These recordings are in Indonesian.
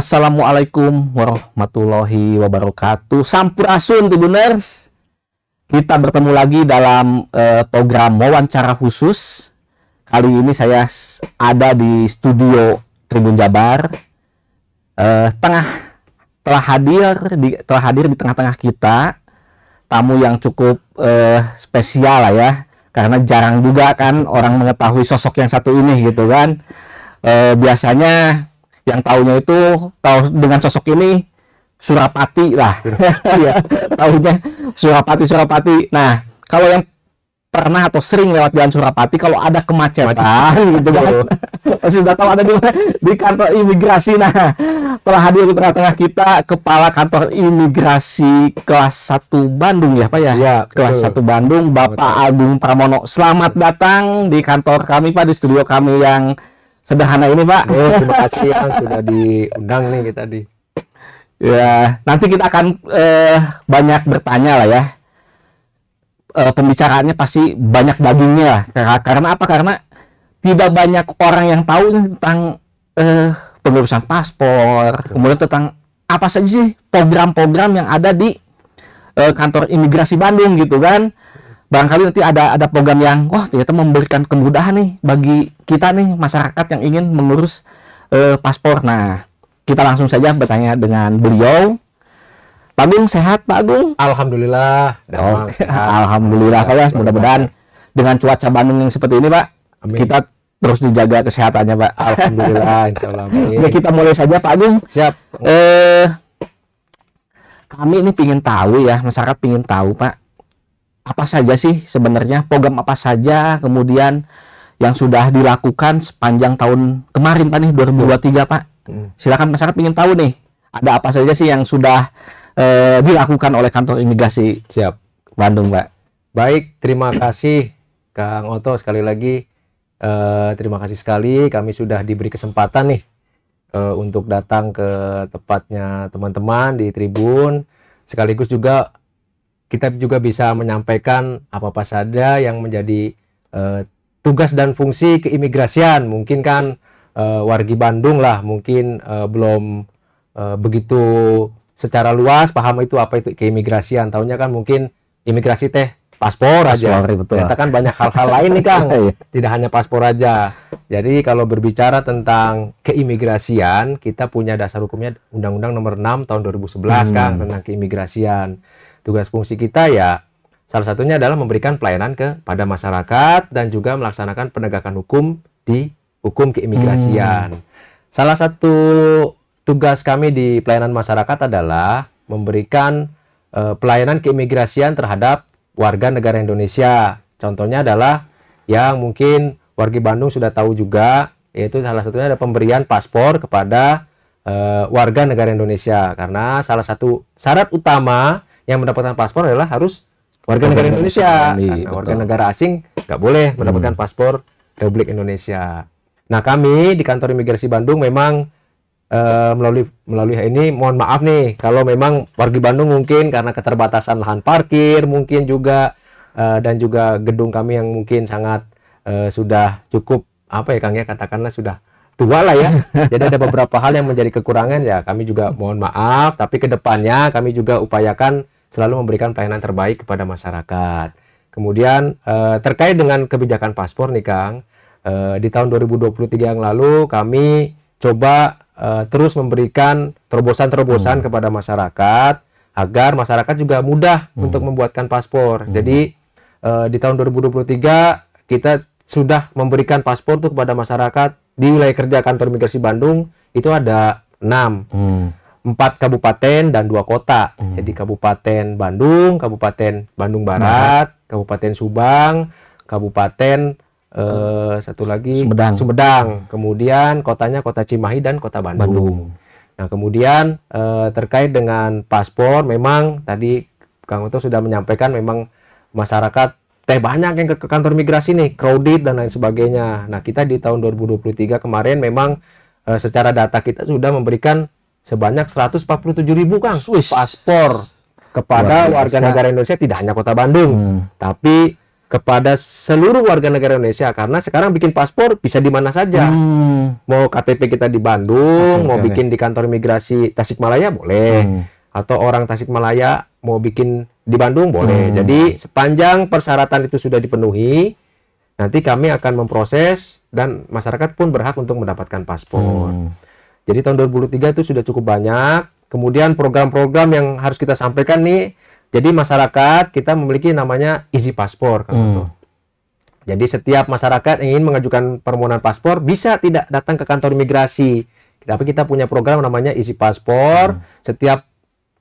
Assalamualaikum warahmatullahi wabarakatuh. Sampur Sampurasun Tribuners. Kita bertemu lagi dalam eh, program wawancara khusus. Kali ini saya ada di studio Tribun Jabar. Eh, tengah telah hadir di telah hadir di tengah-tengah kita tamu yang cukup eh, spesial lah ya. Karena jarang juga kan orang mengetahui sosok yang satu ini gitu kan. Eh, biasanya yang tahunya itu tahu dengan sosok ini Surapati lah iya. ya tahunya Surapati Surapati nah kalau yang pernah atau sering lewat jalan Surapati kalau ada kemacetan gitu kan sudah tahu ada di di kantor imigrasi nah telah hadir di tengah-tengah kita kepala kantor imigrasi kelas 1 Bandung ya Pak ya, ya kelas betul. 1 Bandung Bapak betul. Agung Pramono selamat datang di kantor kami Pak di studio kami yang sederhana ini Pak. Oh, terima kasih yang sudah diundang nih kita di. Ya, nanti kita akan eh, banyak bertanya lah ya. e, pembicaraannya pasti banyak dagingnya lah. Karena apa? Karena tidak banyak orang yang tahu tentang eh, pengurusan paspor, Betul. kemudian tentang apa saja sih program-program yang ada di eh, kantor imigrasi Bandung gitu kan barangkali nanti ada ada program yang wah ternyata memberikan kemudahan nih bagi kita nih masyarakat yang ingin mengurus uh, paspor. Nah, kita langsung saja bertanya dengan beliau. Pak Agung sehat Pak Agung? Alhamdulillah. Oh, Alhamdulillah Pak ya Mudah-mudahan dengan cuaca Bandung yang seperti ini Pak, Amin. kita terus dijaga kesehatannya Pak. Alhamdulillah. Insyaallah. Ya, kita mulai saja Pak Agung. Siap. Eh, kami ini ingin tahu ya masyarakat ingin tahu Pak apa saja sih sebenarnya program apa saja kemudian yang sudah dilakukan sepanjang tahun kemarin Pak nih 2023 Pak. Hmm. Silakan masyarakat ingin tahu nih ada apa saja sih yang sudah eh, dilakukan oleh kantor imigrasi siap Bandung Pak. Baik, terima kasih Kang Oto sekali lagi eh, terima kasih sekali kami sudah diberi kesempatan nih eh, untuk datang ke tempatnya teman-teman di Tribun sekaligus juga kita juga bisa menyampaikan apa-apa saja yang menjadi eh, tugas dan fungsi keimigrasian. Mungkin kan eh, wargi Bandung lah mungkin eh, belum eh, begitu secara luas paham itu apa itu keimigrasian. Tahunya kan mungkin imigrasi teh paspor, paspor aja. Iya, betul. Ternyata kan banyak hal-hal lain nih Kang. Iya. Tidak hanya paspor aja. Jadi kalau berbicara tentang keimigrasian, kita punya dasar hukumnya Undang-Undang Nomor 6 tahun 2011 hmm. Kang tentang keimigrasian. Tugas fungsi kita ya salah satunya adalah memberikan pelayanan kepada masyarakat dan juga melaksanakan penegakan hukum di hukum keimigrasian. Hmm. Salah satu tugas kami di pelayanan masyarakat adalah memberikan e, pelayanan keimigrasian terhadap warga negara Indonesia. Contohnya adalah yang mungkin warga Bandung sudah tahu juga yaitu salah satunya ada pemberian paspor kepada uh, warga negara Indonesia karena salah satu syarat utama yang mendapatkan paspor adalah harus warga negara Indonesia. Indonesia. Nah, iya, warga negara asing nggak boleh mendapatkan hmm. paspor Republik Indonesia. Nah, kami di kantor imigrasi Bandung memang uh, melalui melalui ini mohon maaf nih kalau memang warga Bandung mungkin karena keterbatasan lahan parkir mungkin juga uh, dan juga gedung kami yang mungkin sangat uh, sudah cukup apa ya Kang ya katakanlah sudah tua lah ya. Jadi ada beberapa hal yang menjadi kekurangan ya kami juga mohon maaf tapi kedepannya kami juga upayakan selalu memberikan pelayanan terbaik kepada masyarakat. Kemudian eh, terkait dengan kebijakan paspor nih Kang, eh, di tahun 2023 yang lalu kami coba eh, terus memberikan terobosan-terobosan hmm. kepada masyarakat agar masyarakat juga mudah hmm. untuk membuatkan paspor. Hmm. Jadi eh, di tahun 2023 kita sudah memberikan paspor tuh kepada masyarakat di wilayah kerja kantor migrasi Bandung itu ada 6. Hmm empat kabupaten dan dua kota. Hmm. Jadi Kabupaten Bandung, Kabupaten Bandung Barat, Barat. Kabupaten Subang, Kabupaten eh, satu lagi Sumedang. Sumedang. Hmm. Kemudian kotanya Kota Cimahi dan Kota Bandung. Bandung. Nah, kemudian eh, terkait dengan paspor memang tadi Kang Uto sudah menyampaikan memang masyarakat teh banyak yang ke, kantor migrasi nih, crowded dan lain sebagainya. Nah, kita di tahun 2023 kemarin memang eh, secara data kita sudah memberikan sebanyak 147 ribu Kang Swiss. paspor kepada warga negara Indonesia tidak hanya kota Bandung hmm. tapi kepada seluruh warga negara Indonesia karena sekarang bikin paspor bisa di mana saja hmm. mau KTP kita di Bandung okay, mau okay, bikin di kantor imigrasi Tasikmalaya boleh hmm. atau orang Tasikmalaya mau bikin di Bandung boleh hmm. jadi sepanjang persyaratan itu sudah dipenuhi nanti kami akan memproses dan masyarakat pun berhak untuk mendapatkan paspor hmm. Jadi tahun 2023 itu sudah cukup banyak. Kemudian program-program yang harus kita sampaikan nih. Jadi masyarakat kita memiliki namanya Easy Passport. hmm. Jadi setiap masyarakat ingin mengajukan permohonan paspor bisa tidak datang ke kantor imigrasi. Tapi kita punya program namanya Easy Passport. Hmm. Setiap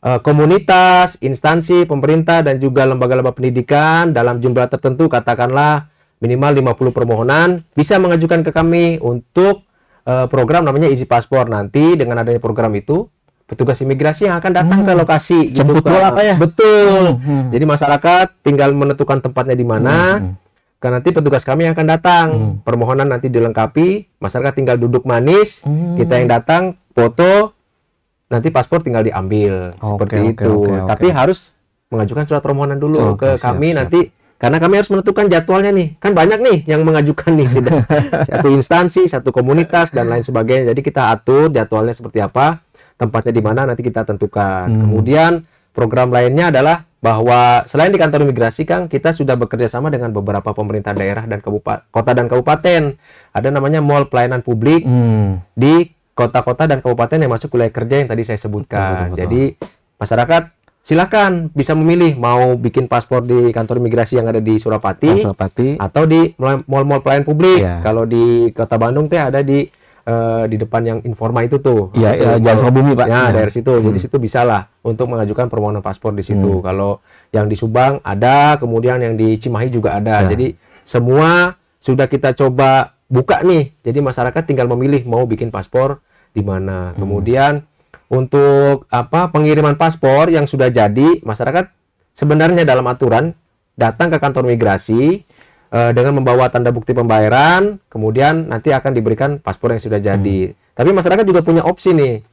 uh, komunitas, instansi, pemerintah dan juga lembaga-lembaga pendidikan dalam jumlah tertentu katakanlah minimal 50 permohonan bisa mengajukan ke kami untuk Eh, program namanya Easy paspor Nanti dengan adanya program itu petugas imigrasi yang akan datang hmm. ke lokasi gitu, jemput gitu, bola ya. Betul. Hmm, hmm. Jadi masyarakat tinggal menentukan tempatnya di mana. Hmm, hmm. Karena nanti petugas kami yang akan datang. Hmm. Permohonan nanti dilengkapi, masyarakat tinggal duduk manis, hmm. kita yang datang foto, nanti paspor tinggal diambil. Oh, seperti okay, itu. Okay, okay, Tapi harus mengajukan surat permohonan dulu oh, ke siap, kami siap. nanti karena kami harus menentukan jadwalnya nih. Kan banyak nih yang mengajukan nih tidak satu instansi, satu komunitas dan lain sebagainya. Jadi kita atur jadwalnya seperti apa, tempatnya di mana nanti kita tentukan. Hmm. Kemudian program lainnya adalah bahwa selain di kantor imigrasi Kang, kita sudah bekerja sama dengan beberapa pemerintah daerah dan kabupaten, kota dan kabupaten. Ada namanya mall pelayanan publik hmm. di kota-kota dan kabupaten yang masuk wilayah kerja yang tadi saya sebutkan. Betul, betul, betul. Jadi masyarakat silakan bisa memilih mau bikin paspor di kantor imigrasi yang ada di Surapati, Surapati. atau di mall-mall pelayan publik. Yeah. Kalau di Kota Bandung teh ada di uh, di depan yang informa itu tuh. Iya, yeah, yeah, Jalan Bumi, Pak. Ya, yeah. Iya. dari situ. Hmm. Jadi situ bisalah untuk mengajukan permohonan paspor di situ. Hmm. Kalau yang di Subang ada, kemudian yang di Cimahi juga ada. Yeah. Jadi semua sudah kita coba buka nih. Jadi masyarakat tinggal memilih mau bikin paspor di mana. Hmm. Kemudian untuk apa pengiriman paspor yang sudah jadi masyarakat sebenarnya dalam aturan datang ke kantor migrasi eh, dengan membawa tanda bukti pembayaran kemudian nanti akan diberikan paspor yang sudah jadi hmm. tapi masyarakat juga punya opsi nih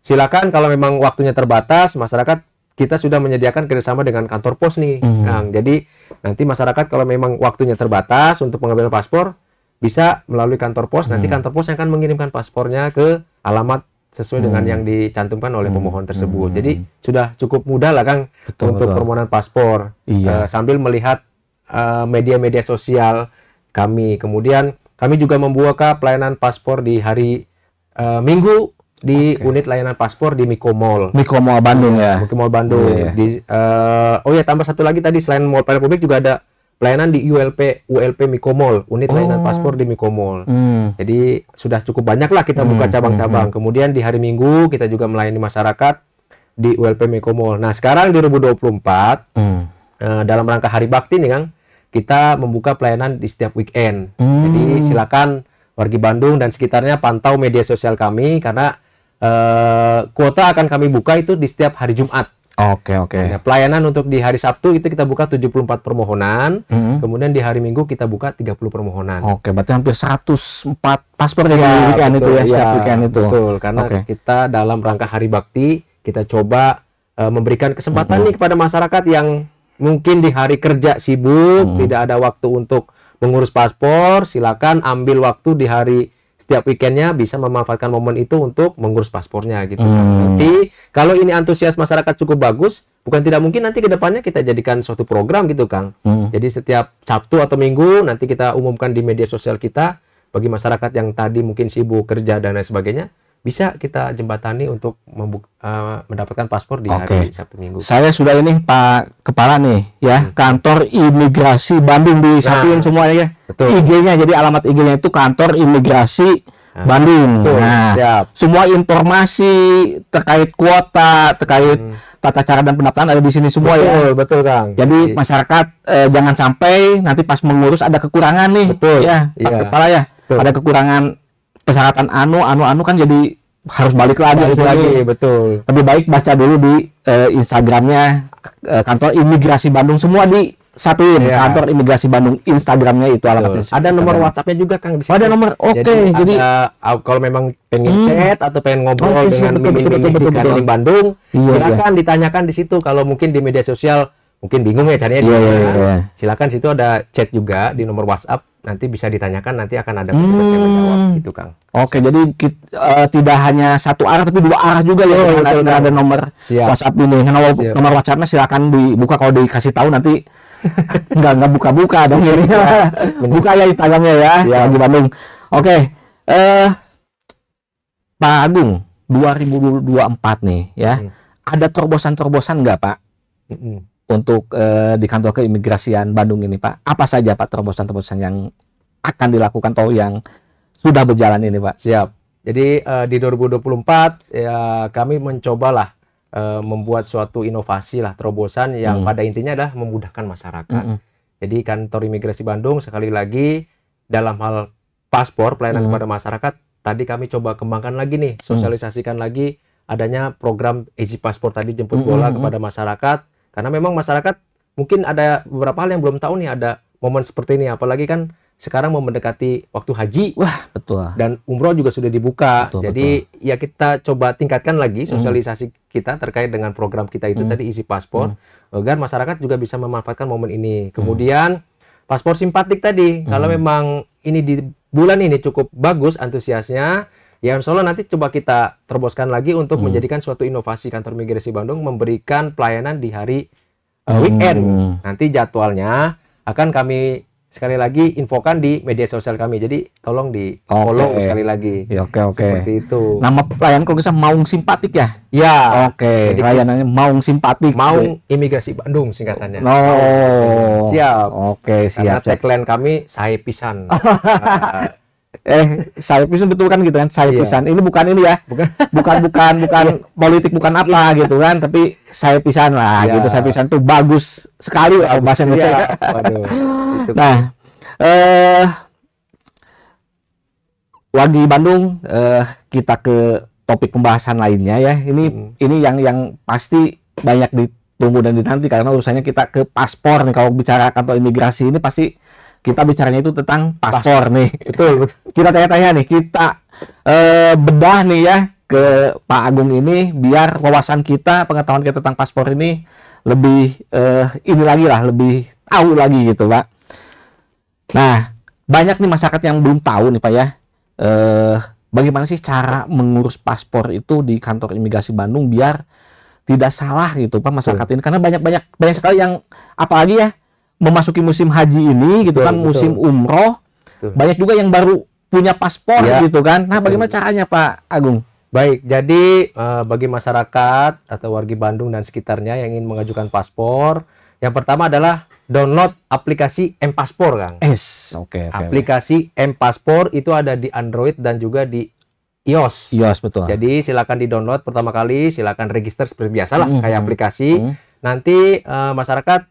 silakan kalau memang waktunya terbatas masyarakat kita sudah menyediakan kerjasama dengan kantor pos nih hmm. Kang nah, jadi nanti masyarakat kalau memang waktunya terbatas untuk pengambilan paspor bisa melalui kantor pos hmm. nanti kantor pos yang akan mengirimkan paspornya ke alamat sesuai hmm. dengan yang dicantumkan oleh hmm. pemohon tersebut. Hmm. Jadi sudah cukup mudah lah Kang betul, untuk betul. permohonan paspor iya. uh, sambil melihat eh, media-media uh, sosial kami. Kemudian kami juga membuka pelayanan paspor di hari uh, Minggu di okay. unit layanan paspor di Miko Mall. Miko Mall Bandung ya. Miko Mall Bandung. Yeah, iya. Di, uh, oh ya tambah satu lagi tadi selain Mall Republik juga ada pelayanan di ULP ULP Mikomol unit oh. layanan paspor di Mikomol hmm. jadi sudah cukup banyak lah kita hmm. buka cabang-cabang hmm, hmm. kemudian di hari Minggu kita juga melayani masyarakat di ULP Mikomol nah sekarang di 2024 hmm. uh, dalam rangka Hari Bakti nih Kang kita membuka pelayanan di setiap weekend hmm. jadi silakan wargi Bandung dan sekitarnya pantau media sosial kami karena uh, kuota akan kami buka itu di setiap hari Jumat Oke, okay, oke. Okay. Nah, pelayanan untuk di hari Sabtu itu kita buka 74 permohonan, mm -hmm. kemudian di hari Minggu kita buka 30 permohonan. Oke, okay, berarti hampir 104 paspor yang diberikan betul, itu ya, setiap iya, weekend itu. Betul, karena okay. kita dalam rangka hari bakti kita coba uh, memberikan kesempatan mm -hmm. nih kepada masyarakat yang mungkin di hari kerja sibuk, mm -hmm. tidak ada waktu untuk mengurus paspor, silakan ambil waktu di hari setiap weekendnya bisa memanfaatkan momen itu untuk mengurus paspornya gitu. Hmm. Jadi kalau ini antusias masyarakat cukup bagus, bukan tidak mungkin nanti kedepannya kita jadikan suatu program gitu Kang. Hmm. Jadi setiap Sabtu atau Minggu nanti kita umumkan di media sosial kita bagi masyarakat yang tadi mungkin sibuk kerja dan lain sebagainya bisa kita jembatani untuk membuk, uh, mendapatkan paspor di hari Sabtu Minggu. Saya sudah ini Pak Kepala nih ya hmm. kantor imigrasi Bandung di nah, semuanya ya. IG-nya jadi alamat IG-nya itu kantor imigrasi nah, Bandung. Betul. Nah, Siap. semua informasi terkait kuota, terkait hmm. tata cara dan pendaftaran ada di sini semua betul, ya. Betul, betul Kang. Jadi masyarakat eh, jangan sampai nanti pas mengurus ada kekurangan nih. Betul. Ya, Pak iya. Kepala ya. Betul. Ada kekurangan persyaratan anu anu anu kan jadi harus balik lagi balik gitu. lagi betul lebih baik baca dulu di uh, Instagramnya uh, kantor imigrasi Bandung semua di satu ya. kantor imigrasi Bandung Instagramnya itu alamatnya ada nomor WhatsAppnya juga Kang bisa oh, ada nomor oke okay. jadi, ada, kalau memang pengen hmm. chat atau pengen ngobrol okay, dengan betul, betul, betul, di Bandung iya, iya. silakan iya. ditanyakan di situ kalau mungkin di media sosial mungkin bingung ya caranya iya, di iya, iya, iya. silakan situ ada chat juga di nomor WhatsApp nanti bisa ditanyakan nanti akan ada petugas hmm. yang menjawab gitu Kang. Oke, Siap. jadi uh, tidak hanya satu arah tapi dua arah juga ya. Oh, ada, ada, nomor Siap. WhatsApp ini. Karena Siap. nomor WhatsApp-nya silakan dibuka kalau dikasih tahu nanti nggak nggak buka-buka dong ini. Ya. Iya. buka ya Instagramnya ya. Siap. Di Bandung. Oke. Okay. Eh uh, Pak Agung 2024 nih ya. Hmm. Ada terobosan-terobosan nggak Pak? Hmm untuk eh, di kantor keimigrasian Bandung ini Pak? Apa saja Pak terobosan-terobosan yang akan dilakukan atau yang sudah berjalan ini Pak? Siap. Jadi eh, di 2024 ya kami mencobalah eh, membuat suatu inovasi lah terobosan yang hmm. pada intinya adalah memudahkan masyarakat. Hmm. Jadi kantor imigrasi Bandung sekali lagi dalam hal paspor pelayanan hmm. kepada masyarakat tadi kami coba kembangkan lagi nih hmm. sosialisasikan hmm. lagi adanya program Easy Passport tadi jemput hmm, bola hmm, hmm. kepada masyarakat karena memang masyarakat mungkin ada beberapa hal yang belum tahu nih ada momen seperti ini apalagi kan sekarang mau mendekati waktu haji. Wah, betul. Dan umroh juga sudah dibuka. Betul, Jadi betul. ya kita coba tingkatkan lagi hmm. sosialisasi mm. kita terkait dengan program kita itu mm. tadi isi paspor mm. agar masyarakat juga bisa memanfaatkan momen ini. Hmm. Kemudian paspor simpatik tadi kalau hmm. memang ini di bulan ini cukup bagus antusiasnya Ya insya Allah nanti coba kita terboskan lagi untuk hmm. menjadikan suatu inovasi kantor migrasi Bandung memberikan pelayanan di hari uh, weekend. Hmm. Nanti jadwalnya akan kami sekali lagi infokan di media sosial kami. Jadi tolong di follow okay. sekali lagi. Ya, oke okay, Okay. Seperti itu. Nama pelayan kalau bisa Maung Simpatik ya? Ya. Oke. Okay. Pelayanannya Maung Simpatik. Maung Imigrasi Bandung singkatannya. Oh. Siap. Oke okay, siap. Karena tagline kami saya pisan. eh saya pisan betul kan gitu kan saya pisan yeah. ini bukan ini ya bukan bukan bukan bukan politik bukan apa gitu kan tapi saya pisan lah yeah. gitu saya pisan tuh bagus sekali lah bahasa Indonesia yeah. Waduh, gitu. nah eh Wagi Bandung eh kita ke topik pembahasan lainnya ya ini hmm. ini yang yang pasti banyak ditunggu dan dinanti karena urusannya kita ke paspor nih kalau bicara kantor imigrasi ini pasti kita bicaranya itu tentang paspor, paspor. nih. Betul, betul. kita tanya-tanya nih, kita eh, bedah nih ya ke Pak Agung ini biar wawasan kita, pengetahuan kita tentang paspor ini lebih eh, ini lagi lah, lebih tahu lagi gitu, Pak. Nah, banyak nih masyarakat yang belum tahu nih, Pak ya. Eh, bagaimana sih cara mengurus paspor itu di kantor imigrasi Bandung biar tidak salah gitu Pak masyarakat ini karena banyak-banyak banyak sekali yang apalagi ya memasuki musim haji ini gitu betul, kan betul. musim umroh betul. banyak juga yang baru punya paspor ya. gitu kan nah bagaimana betul. caranya Pak Agung baik jadi uh, bagi masyarakat atau warga Bandung dan sekitarnya yang ingin mengajukan paspor yang pertama adalah download aplikasi M Paspor kan es oke okay, okay, aplikasi M Paspor itu ada di Android dan juga di iOS iOS betul jadi silakan di download pertama kali silakan register seperti biasa lah mm -hmm. kayak aplikasi mm -hmm. nanti uh, masyarakat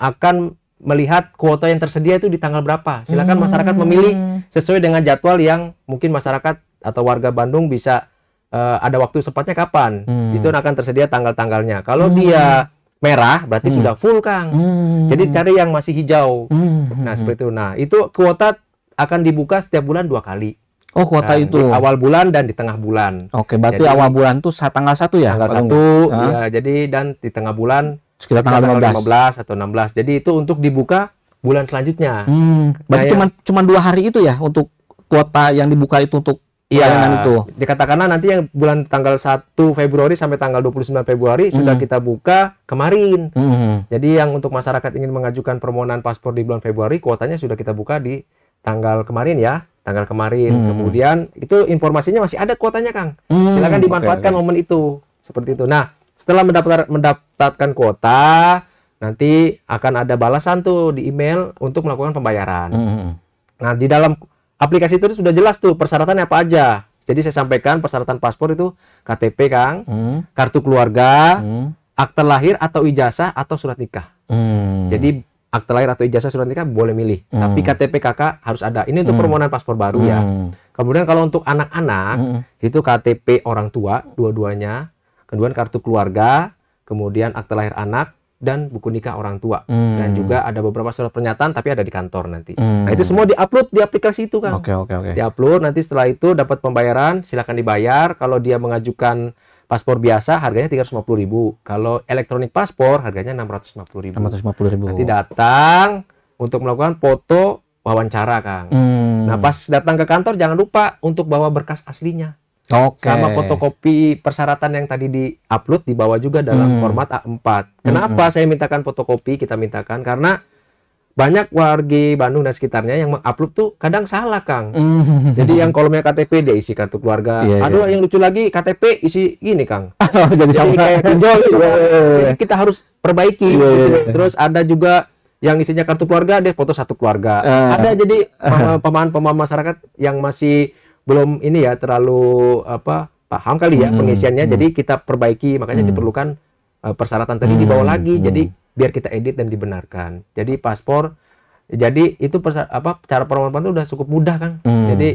akan melihat kuota yang tersedia itu di tanggal berapa. Silakan hmm. masyarakat memilih sesuai dengan jadwal yang mungkin masyarakat atau warga Bandung bisa uh, ada waktu sepatnya kapan. Hmm. Itu akan tersedia tanggal-tanggalnya. Kalau hmm. dia merah berarti hmm. sudah full Kang. Hmm. Jadi cari yang masih hijau. Hmm. Nah, seperti itu. Nah, itu kuota akan dibuka setiap bulan dua kali. Oh kuota nah, itu di awal bulan dan di tengah bulan. Oke, berarti jadi, awal bulan itu tanggal satu ya. Tanggal satu, ya. Jadi dan di tengah bulan sekitar tanggal 15. 15 atau 16. Jadi itu untuk dibuka bulan selanjutnya. Hmm. Berarti cuma cuma dua hari itu ya untuk kuota yang dibuka itu untuk Iya, itu. dikatakanlah nanti yang bulan tanggal 1 Februari sampai tanggal 29 Februari hmm. sudah kita buka kemarin. Hmm. Jadi yang untuk masyarakat ingin mengajukan permohonan paspor di bulan Februari, kuotanya sudah kita buka di tanggal kemarin ya, tanggal kemarin. hmm. Kemudian itu informasinya masih ada kuotanya, Kang. hmm. Silakan dimanfaatkan okay, okay. momen itu. Seperti itu. Nah, setelah mendaftar, mendapatkan kuota, nanti akan ada balasan tuh di email untuk melakukan pembayaran. Mm -hmm. Nah, di dalam aplikasi itu sudah jelas tuh persyaratannya apa aja. Jadi saya sampaikan persyaratan paspor itu KTP, Kang, mm. kartu keluarga, mm. akte lahir atau ijazah atau surat nikah. Mm. Jadi akte lahir atau ijazah surat nikah boleh milih, mm. tapi KTP Kakak harus ada. Ini untuk mm. permohonan paspor baru mm. ya. Hmm. Kemudian kalau untuk anak-anak mm. itu KTP orang tua dua-duanya, Kedua kartu keluarga, kemudian akte lahir anak, dan buku nikah orang tua hmm. dan juga ada beberapa surat pernyataan tapi ada di kantor nanti. Hmm. Nah itu semua diupload di aplikasi itu kan. Oke okay, oke okay, oke. Okay. Diupload nanti setelah itu dapat pembayaran silahkan dibayar kalau dia mengajukan paspor biasa harganya 350 ribu kalau elektronik paspor harganya 650 ribu. 650 ribu. Nanti datang untuk melakukan foto wawancara kang. Hmm. Nah pas datang ke kantor jangan lupa untuk bawa berkas aslinya. Okay. Sama fotokopi persyaratan yang tadi di-upload di bawah juga dalam hmm. format A4. Kenapa hmm, hmm. saya mintakan fotokopi? Kita mintakan karena banyak wargi Bandung dan sekitarnya yang mengupload tuh kadang salah Kang. Hmm. Jadi yang kolomnya KTP dia isi kartu keluarga. Yeah, iya. Aduh yeah. yang lucu lagi KTP isi gini Kang. Oh, jadi, jadi sama kayak pinjol. Gitu. Iya, yeah. Iya. kita harus perbaiki. Yeah, yeah, gitu. yeah. Terus ada juga yang isinya kartu keluarga deh foto satu keluarga. Uh. Ada jadi eh, pemahaman-pemahaman masyarakat yang masih belum ini ya terlalu apa paham kali ya hmm. pengisiannya hmm. jadi kita perbaiki makanya hmm. diperlukan uh, persyaratan tadi hmm. dibawa lagi hmm. jadi biar kita edit dan dibenarkan jadi paspor jadi itu persa, apa cara permohonan itu udah cukup mudah kan hmm. jadi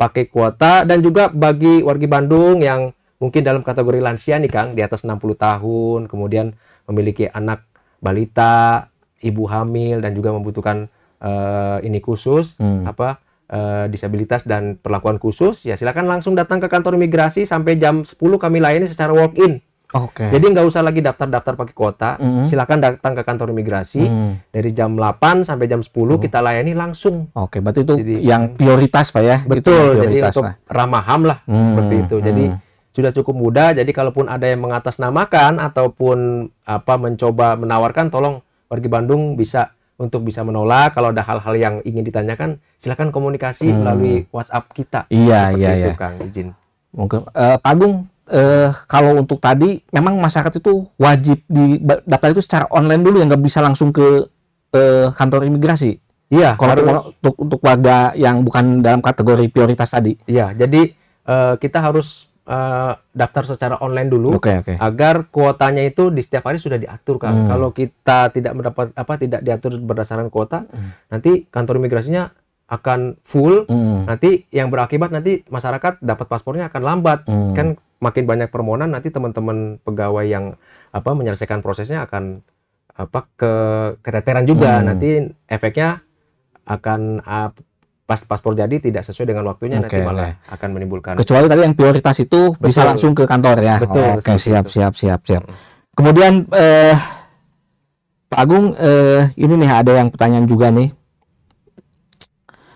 pakai kuota dan juga bagi warga Bandung yang mungkin dalam kategori lansia nih Kang di atas 60 tahun kemudian memiliki anak balita ibu hamil dan juga membutuhkan uh, ini khusus hmm. apa Eh, disabilitas dan perlakuan khusus, ya silakan langsung datang ke kantor imigrasi sampai jam 10 kami layani secara walk in. Oke. Okay. Jadi nggak usah lagi daftar-daftar pakai kuota. Mm -hmm. Silakan datang ke kantor imigrasi mm. dari jam 8 sampai jam 10 oh. kita layani langsung. Oke, okay, berarti itu jadi, yang prioritas Pak ya. Betul, jadi untuk ramah HAM lah mm. seperti itu. Jadi mm. sudah cukup mudah. Jadi kalaupun ada yang mengatasnamakan ataupun apa mencoba menawarkan tolong pergi Bandung bisa untuk bisa menolak kalau ada hal-hal yang ingin ditanyakan silahkan komunikasi hmm. melalui WhatsApp kita iya Seperti iya itu, iya Kang izin mungkin uh, eh, Pak Agung uh, kalau untuk tadi memang masyarakat itu wajib di daftar itu secara online dulu yang nggak bisa langsung ke uh, kantor imigrasi iya kalau harus. untuk untuk warga yang bukan dalam kategori prioritas tadi iya jadi uh, kita harus uh, daftar secara online dulu okay, okay. agar kuotanya itu di setiap hari sudah diatur kan. Hmm. Kalau kita tidak mendapat apa tidak diatur berdasarkan kuota, hmm. nanti kantor imigrasinya akan full. Hmm. Nanti yang berakibat nanti masyarakat dapat paspornya akan lambat. Hmm. Kan makin banyak permohonan nanti teman-teman pegawai yang apa menyelesaikan prosesnya akan apa ke keteteran juga. Hmm. Nanti efeknya akan uh, pas paspor jadi tidak sesuai dengan waktunya okay. nanti malah akan menimbulkan kecuali tadi yang prioritas itu Betul. bisa langsung ke kantor ya Betul, oh, oke okay. siap siap siap siap kemudian eh, Pak Agung eh, ini nih ada yang pertanyaan juga nih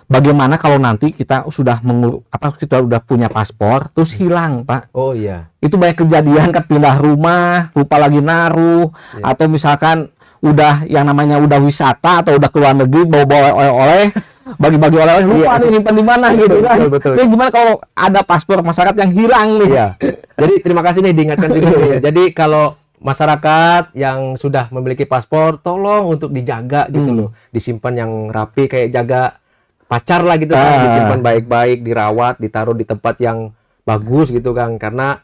bagaimana kalau nanti kita sudah mengur apa kita sudah punya paspor terus hilang pak oh iya itu banyak kejadian kan pindah rumah lupa lagi naruh iya. atau misalkan udah yang namanya udah wisata atau udah keluar negeri bawa-bawa oleh-oleh bagi-bagi oleh-oleh iya, lupa iya, nih nyimpan di mana gitu kan. Betul, betul. Ini gimana kalau ada paspor masyarakat yang hilang nih? Iya. Jadi terima kasih nih diingatkan juga. Iya. nih. Jadi kalau masyarakat yang sudah memiliki paspor tolong untuk dijaga gitu hmm. loh, disimpan yang rapi kayak jaga pacar lah gitu kan. ah. kan, disimpan baik-baik, dirawat, ditaruh di tempat yang bagus gitu kan. Karena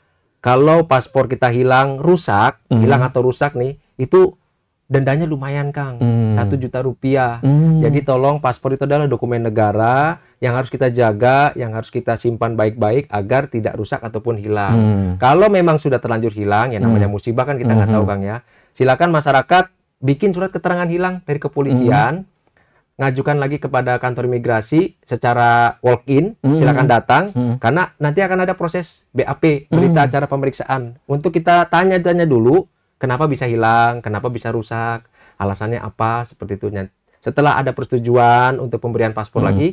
kalau paspor kita hilang, rusak, hmm. hilang atau rusak nih, itu dendanya lumayan Kang, hmm. satu hmm. juta rupiah. Hmm. Jadi tolong paspor itu adalah dokumen negara yang harus kita jaga, yang harus kita simpan baik-baik agar tidak rusak ataupun hilang. Hmm. Kalau memang sudah terlanjur hilang, ya namanya hmm. musibah kan kita nggak hmm. tahu Kang ya. Silakan masyarakat bikin surat keterangan hilang dari kepolisian, hmm. ngajukan lagi kepada kantor imigrasi secara walk-in, hmm. silakan datang hmm. karena nanti akan ada proses BAP berita hmm. acara pemeriksaan untuk kita tanya-tanya dulu Kenapa bisa hilang? Kenapa bisa rusak? Alasannya apa? Seperti itu. Nah, setelah ada persetujuan untuk pemberian paspor hmm. lagi,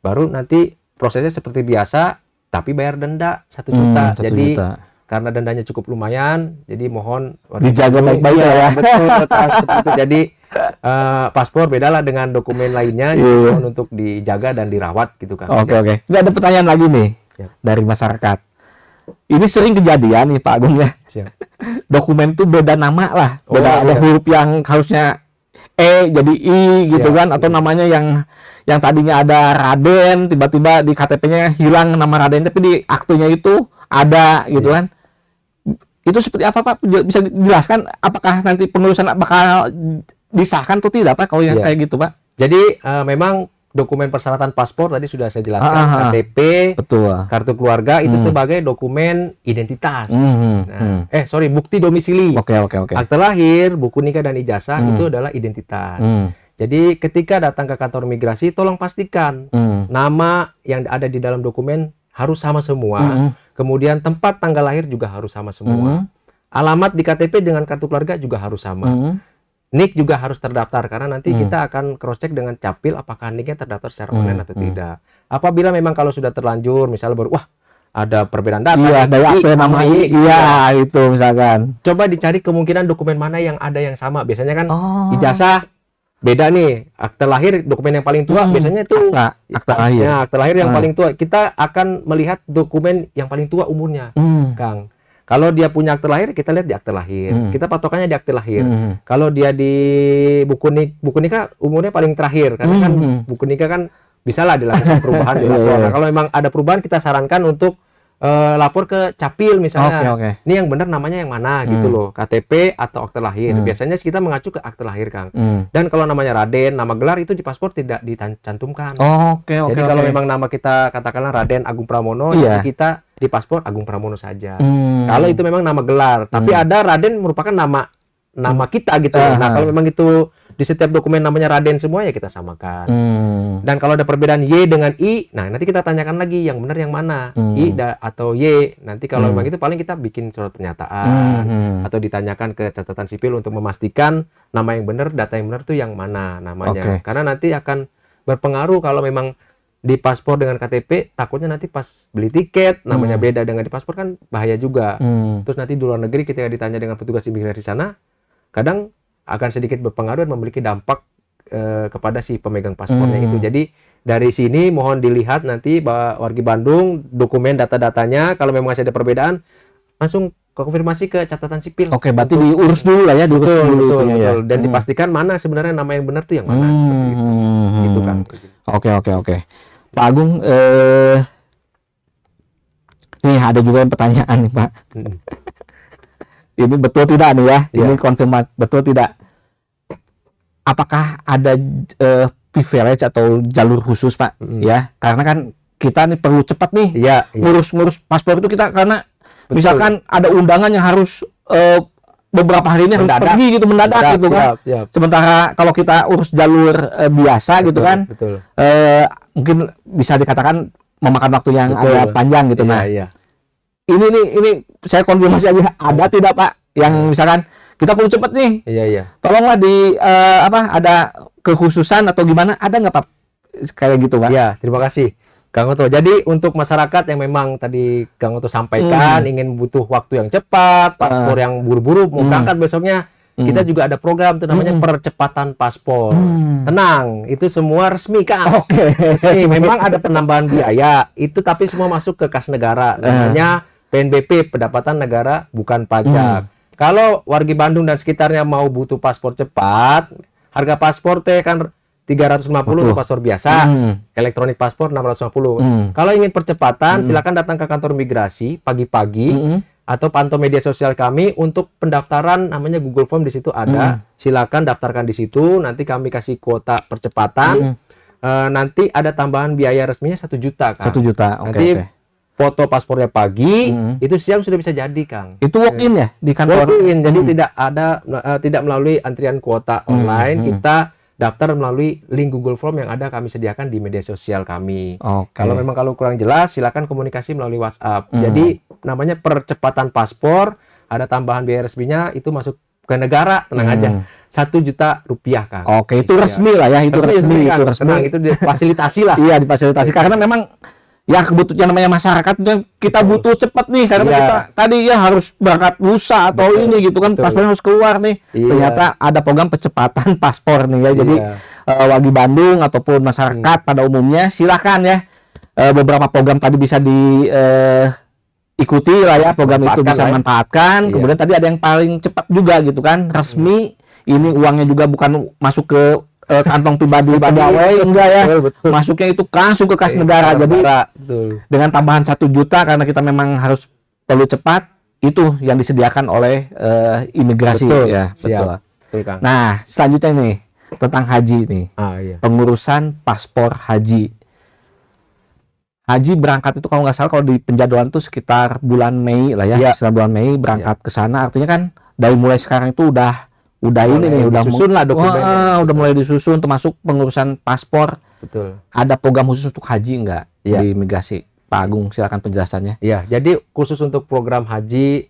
baru nanti prosesnya seperti biasa, tapi bayar denda satu hmm, juta. 1 jadi juta. karena dendanya cukup lumayan, jadi mohon dijaga baik-baik ya. ya. Betul, betul seperti itu. Jadi uh, paspor bedalah dengan dokumen lainnya yeah. untuk dijaga dan dirawat gitu kan. Oke okay, oke. Okay. ada pertanyaan lagi nih ya. dari masyarakat ini sering kejadian nih Pak Agung ya. Siap. Dokumen tuh beda nama lah, oh, beda ada iya. huruf yang harusnya E jadi I gitu Siap. gitu kan atau namanya yang yang tadinya ada Raden tiba-tiba di KTP-nya hilang nama Raden tapi di aktunya itu ada gitu Siap. kan. Itu seperti apa Pak? Bisa dijelaskan apakah nanti penulisan bakal disahkan atau tidak Pak kalau yang iya. kayak gitu Pak? Jadi uh, memang dokumen persyaratan paspor tadi sudah saya jelaskan Aha, ah, ah. KTP betul kartu keluarga itu hmm. sebagai dokumen identitas hmm, hmm nah, hmm. eh sorry bukti domisili oke okay, oke okay, oke okay. akte lahir buku nikah dan ijazah hmm. itu adalah identitas hmm. jadi ketika datang ke kantor migrasi tolong pastikan hmm. nama yang ada di dalam dokumen harus sama semua hmm. hmm. kemudian tempat tanggal lahir juga harus sama semua hmm. alamat di KTP dengan kartu keluarga juga harus sama hmm Nick juga harus terdaftar karena nanti hmm. kita akan cross check dengan capil apakah nicknya terdaftar secara hmm. online atau hmm. tidak. Apabila memang kalau sudah terlanjur, misalnya baru wah ada perbedaan data iya, ada apa nama ini iya gitu. itu misalkan coba dicari kemungkinan dokumen mana yang ada yang sama biasanya kan oh. ijazah beda nih akte lahir dokumen yang paling tua hmm. biasanya itu Akte lahir ya, akte lahir yang hmm. paling tua kita akan melihat dokumen yang paling tua umurnya hmm. Kang kalau dia punya akte lahir, kita lihat di akte lahir. Hmm. Kita patokannya di akte lahir. Hmm. Kalau dia di buku nik buku nikah umurnya paling terakhir karena kan hmm. kan buku nikah kan bisa lah dilakukan perubahan iya, di iya, iya. Nah, kalau memang ada perubahan kita sarankan untuk uh, lapor ke capil misalnya. Okay, okay. Ini yang benar namanya yang mana hmm. gitu loh, KTP atau akte lahir. Hmm. Biasanya kita mengacu ke akte lahir, Kang. Hmm. Dan kalau namanya Raden, nama gelar itu di paspor tidak dicantumkan. Oh, oke okay, oke. Okay, Jadi okay. kalau memang nama kita katakanlah Raden Agung Pramono, yeah. jadi kita di paspor Agung Pramono saja. Hmm. Kalau itu memang nama gelar, tapi hmm. ada Raden merupakan nama nama hmm. kita gitu. Uh -huh. Nah, kalau memang itu di setiap dokumen namanya Raden semua ya kita samakan. Hmm. Dan kalau ada perbedaan Y dengan I, nah nanti kita tanyakan lagi yang benar yang mana, hmm. I da, atau Y. Nanti kalau hmm. memang itu paling kita bikin surat pernyataan hmm, hmm. atau ditanyakan ke catatan sipil untuk memastikan nama yang benar, data yang benar itu yang mana namanya. Okay. Karena nanti akan berpengaruh kalau memang di paspor dengan KTP takutnya nanti pas beli tiket namanya hmm. beda dengan di paspor kan bahaya juga. Hmm. Terus nanti di luar negeri ketika ditanya dengan petugas imigrasi sana kadang akan sedikit berpengaruh dan memiliki dampak eh, kepada si pemegang paspornya hmm. itu. Jadi dari sini mohon dilihat nanti wargi Bandung dokumen data-datanya kalau memang masih ada perbedaan langsung konfirmasi ke catatan sipil. Oke, berarti diurus dulu lah ya, diurus betul, dulu betul, ya, ya. betul. ya. Dan hmm. dipastikan mana sebenarnya nama yang benar tuh yang mana hmm. seperti itu. Hmm, hmm, hmm, gitu kan. Oke, oke, oke. Pak Agung eh nih ada juga yang pertanyaan nih, Pak. Hmm ini betul tidak nih ya? Yeah. Ini iya. konfirmasi betul tidak? Apakah ada uh, privilege atau jalur khusus Pak? Mm. Ya, karena kan kita nih perlu cepat nih yeah, yeah. ngurus-ngurus paspor itu kita karena betul. misalkan ada undangan yang harus uh, beberapa hari ini mendadak. harus pergi gitu mendadak mendadak gitu kan. Siap, siap. Sementara kalau kita urus jalur uh, biasa gitu betul, gitu kan, betul. Uh, mungkin bisa dikatakan memakan waktu yang agak panjang gitu yeah, nah. Yeah ini nih ini saya konfirmasi aja ada tidak Pak yang hmm. misalkan kita perlu cepet nih. Iya iya. Tolonglah di uh, apa ada kekhususan atau gimana ada nggak Pak kayak gitu Pak? Ya, terima kasih. Kang Oto. Jadi untuk masyarakat yang memang tadi Kang Oto sampaikan hmm. ingin butuh waktu yang cepat, paspor uh. yang buru-buru mau hmm. berangkat besoknya, hmm. kita juga ada program itu namanya hmm. percepatan paspor. Hmm. Tenang, itu semua resmi kan? Oke. Okay. Memang ada penambahan biaya, itu tapi semua masuk ke kas negara. Ah. Namanya PNBP pendapatan negara bukan pajak. Hmm. Kalau wargi Bandung dan sekitarnya mau butuh paspor cepat, harga paspor teh kan 350 untuk paspor biasa, hmm. elektronik paspor 650. Hmm. Kalau ingin percepatan, hmm. silakan datang ke kantor migrasi pagi-pagi hmm. atau pantau media sosial kami untuk pendaftaran namanya Google Form di situ ada. Hmm. Silakan daftarkan di situ, nanti kami kasih kuota percepatan. Hmm. E, nanti ada tambahan biaya resminya satu juta kan. Satu juta, oke. okay foto paspornya pagi, hmm. itu siang sudah bisa jadi, Kang. Itu walk in ya di kantor. Walk in, jadi hmm. tidak ada uh, tidak melalui antrian kuota mm-hmm. online, hmm. kita daftar melalui link Google Form yang ada kami sediakan di media sosial kami. Okay. Kalau memang kalau kurang jelas, silakan komunikasi melalui WhatsApp. Hmm. Jadi namanya percepatan paspor, ada tambahan biaya resminya itu masuk ke negara, tenang hmm. aja mm-hmm. satu juta rupiah kan. Oke, itu iya. resmi lah ya, itu resmi, resmi, kan. itu resmi. Tenang, itu difasilitasi lah. iya, difasilitasi karena memang ya kebutuhan namanya masyarakat kan kita butuh cepat nih karena ya. kita tadi ya harus berangkat lusa atau betul, ini gitu kan paspor paspornya harus keluar nih ya. ternyata ada program percepatan paspor nih ya jadi ya. Uh, wagi Bandung ataupun masyarakat hmm. pada umumnya silakan ya uh, beberapa program tadi bisa di uh, ikuti lah ya program itu bisa ya. manfaatkan manfaatkan iya. kemudian tadi ada yang paling cepat juga gitu kan resmi iya. ini uangnya juga bukan masuk ke uh, kantong pribadi pegawai enggak ya betul, betul. masuknya itu langsung ke kas e, negara jadi betul. dengan tambahan satu juta karena kita memang harus perlu cepat itu yang disediakan oleh uh, imigrasi betul, ya betul. nah selanjutnya nih tentang haji nih ah, iya. pengurusan paspor haji Haji berangkat itu kalau nggak salah kalau di penjadwalan itu sekitar bulan Mei lah ya, ya. sekitar bulan Mei berangkat ya. ke sana artinya kan dari mulai sekarang itu udah udah ini nih udah susun lah dokumennya. Wah, ah, udah mulai disusun termasuk pengurusan paspor. Betul. Ada program khusus untuk haji enggak ya. di imigrasi? Pak Agung silakan penjelasannya. Ya, jadi khusus untuk program haji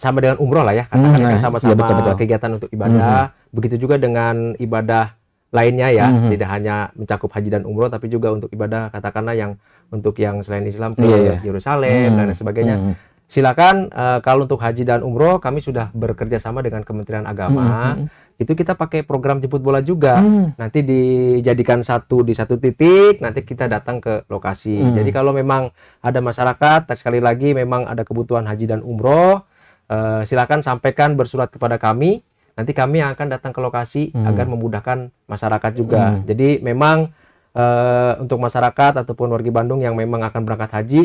sama dengan umroh lah ya, katakan hmm, iya. sama-sama ya, kegiatan untuk ibadah. Hmm, hmm. Begitu juga dengan ibadah lainnya ya, hmm, hmm. tidak hanya mencakup haji dan umroh tapi juga untuk ibadah katakanlah yang untuk yang selain Islam ke yeah, yeah. Yerusalem hmm. dan sebagainya. Hmm, hmm silakan uh, kalau untuk haji dan umroh kami sudah bekerja sama dengan Kementerian Agama. -hmm. Itu kita pakai program jemput bola juga. Mm. Nanti dijadikan satu di satu titik, nanti kita datang ke lokasi. Mm. Jadi kalau memang ada masyarakat, sekali lagi memang ada kebutuhan haji dan umroh, uh, silakan sampaikan bersurat kepada kami. Nanti kami akan datang ke lokasi mm. agar memudahkan masyarakat juga. Mm. Jadi memang uh, untuk masyarakat ataupun warga Bandung yang memang akan berangkat haji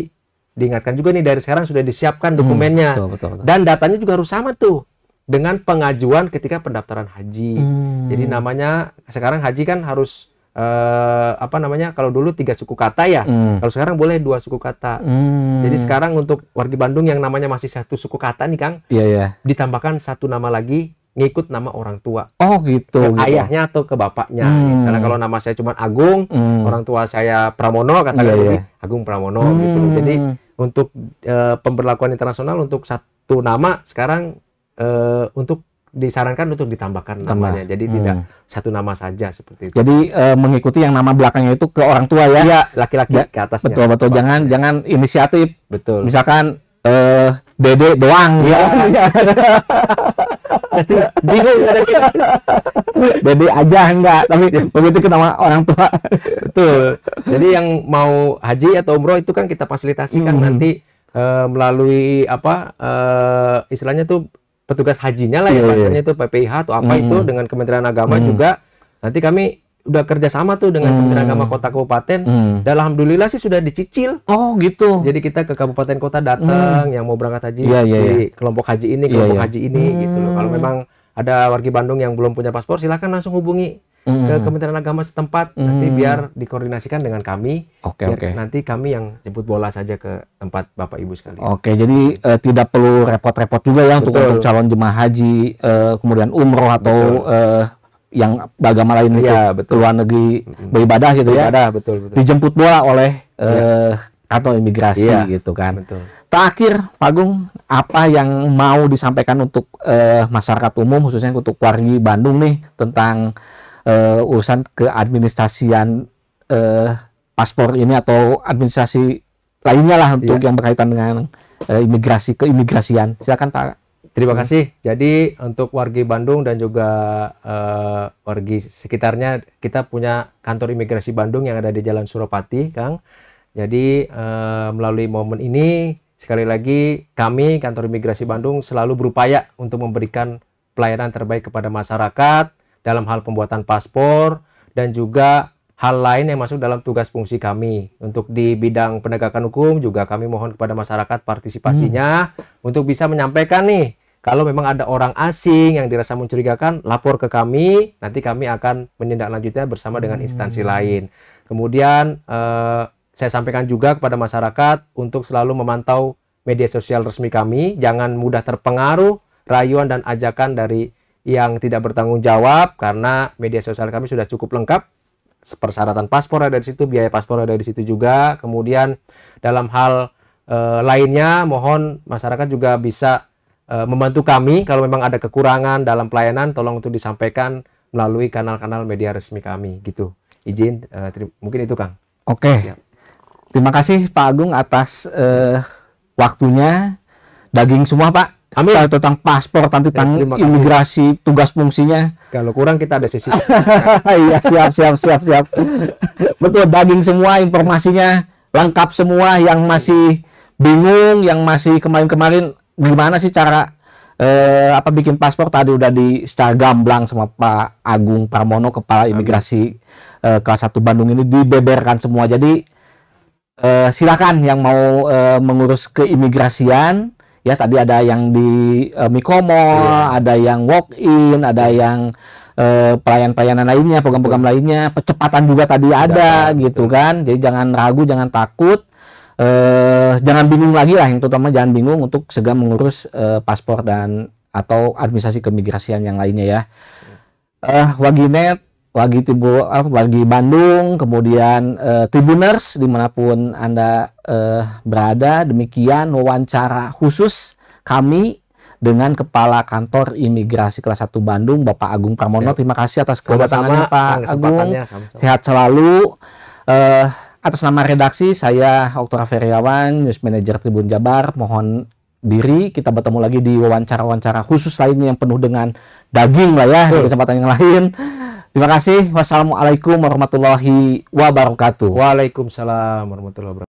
diingatkan juga nih dari sekarang sudah disiapkan hmm, dokumennya hmm, betul, betul, betul. dan datanya juga harus sama tuh dengan pengajuan ketika pendaftaran haji. Hmm. Jadi namanya sekarang haji kan harus eh, apa namanya kalau dulu tiga suku kata ya, hmm. kalau sekarang boleh dua suku kata. Hmm. Jadi sekarang untuk warga Bandung yang namanya masih satu suku kata nih Kang, yeah, yeah. ditambahkan satu nama lagi ngikut nama orang tua. Oh gitu. Ke gitu. ayahnya atau ke bapaknya. Hmm. Misalnya kalau nama saya cuma Agung, hmm. orang tua saya Pramono katakan yeah, iya, iya. yeah. Agung Pramono gitu. hmm. gitu. Jadi untuk e, pemberlakuan internasional untuk satu nama sekarang e, untuk disarankan untuk ditambahkan Tambah. namanya. Jadi hmm. tidak satu nama saja seperti itu. Jadi e, mengikuti yang nama belakangnya itu ke orang tua ya. Iya, laki-laki ya, ke atas. Betul betul. Jangan jangan inisiatif. Betul. Misalkan eh Dede doang ya. ya. bingung jadi aja enggak tapi begitu kita sama orang tua betul jadi yang mau haji atau umroh itu kan kita fasilitasikan hmm. nanti e, melalui apa e, istilahnya tuh petugas hajinya lah ya yeah, yeah. itu PPIH atau apa hmm. itu dengan Kementerian Agama hmm. juga nanti kami udah kerja sama tuh dengan hmm. Kementerian Agama Kota Kabupaten. Hmm. Dan alhamdulillah sih sudah dicicil. Oh gitu. Jadi kita ke Kabupaten Kota datang hmm. yang mau berangkat haji, yeah, yeah, yeah. kelompok haji ini, iya, kelompok yeah, yeah. haji ini hmm. gitu loh. Kalau hmm. memang ada warga Bandung yang belum punya paspor, silahkan langsung hubungi hmm. ke Kementerian Agama setempat. Hmm. Nanti biar dikoordinasikan dengan kami. Oke okay, oke. Okay. Nanti kami yang jemput bola saja ke tempat Bapak Ibu sekalian. Oke, okay, jadi uh, tidak perlu repot-repot juga ya untuk, calon jemaah haji, uh, kemudian umroh atau eh, yang agama lain ya, itu iya, betul. luar negeri beribadah gitu ya. beribadah, ya. betul, betul. Dijemput bola oleh ya. uh, eh, atau imigrasi ya, gitu kan. Betul. Terakhir, Pagung, apa yang mau disampaikan untuk uh, masyarakat umum khususnya untuk wargi Bandung nih tentang uh, urusan keadministrasian uh, paspor ini atau administrasi lainnya lah untuk ya. yang berkaitan dengan uh, imigrasi keimigrasian. Silakan Pak Terima hmm. kasih. Jadi untuk wargi Bandung dan juga uh, wargi sekitarnya kita punya kantor imigrasi Bandung yang ada di Jalan Suropati, Kang. Jadi uh, melalui momen ini sekali lagi kami kantor imigrasi Bandung selalu berupaya untuk memberikan pelayanan terbaik kepada masyarakat dalam hal pembuatan paspor dan juga hal lain yang masuk dalam tugas fungsi kami. Untuk di bidang penegakan hukum juga kami mohon kepada masyarakat partisipasinya hmm. untuk bisa menyampaikan nih kalau memang ada orang asing yang dirasa mencurigakan, lapor ke kami. Nanti kami akan menindaklanjutinya bersama dengan hmm. instansi lain. Kemudian eh, saya sampaikan juga kepada masyarakat untuk selalu memantau media sosial resmi kami. Jangan mudah terpengaruh rayuan dan ajakan dari yang tidak bertanggung jawab karena media sosial kami sudah cukup lengkap. Persyaratan paspor ada di situ, biaya paspor ada di situ juga. Kemudian dalam hal eh, lainnya, mohon masyarakat juga bisa Eh, membantu kami kalau memang ada kekurangan dalam pelayanan tolong untuk disampaikan melalui kanal-kanal media resmi kami gitu. Izin uh, mungkin itu Kang. Oke. Okay. Ya. Terima kasih Pak Agung atas uh, waktunya. Daging semua Pak. Amin. Kalau tentang paspor, ya, tentang ya, imigrasi, tugas fungsinya. Kalau kurang kita ada sesi. Iya siap siap siap siap. Betul daging semua informasinya lengkap semua yang masih bingung, yang masih kemarin-kemarin gimana sih cara eh, apa bikin paspor tadi udah di secara gamblang sama Pak Agung Pramono Kepala Imigrasi eh, kelas 1 Bandung ini dibeberkan semua. Jadi eh, silakan yang mau eh, mengurus keimigrasian ya tadi ada yang di eh, Mikomo, yeah. ada yang walk in, ada iya. yang eh, pelayan-pelayanan lainnya, program-program lainnya, percepatan juga tadi ada, ada gitu kan. Jadi jangan ragu, jangan takut eh, jangan bingung lagi lah yang terutama jangan bingung untuk segera mengurus eh, paspor dan atau administrasi keimigrasian yang lainnya ya. Eh, Net, Wagi Tibu, eh, Wagi Bandung, kemudian eh, Tribuners dimanapun anda eh, berada. Demikian wawancara khusus kami dengan Kepala Kantor Imigrasi Kelas 1 Bandung, Bapak Agung Pramono. Terima kasih atas kesempatan, Pak Agung. Sama ya, -sama. Sehat selalu. eh, Atas nama redaksi, saya Oktora Feriawan, News Manager Tribun Jabar. Mohon diri, kita bertemu lagi di wawancara-wawancara khusus lainnya yang penuh dengan daging lah ya, di kesempatan yang lain. Terima kasih. Wassalamualaikum warahmatullahi wabarakatuh. Waalaikumsalam warahmatullahi wabarakatuh.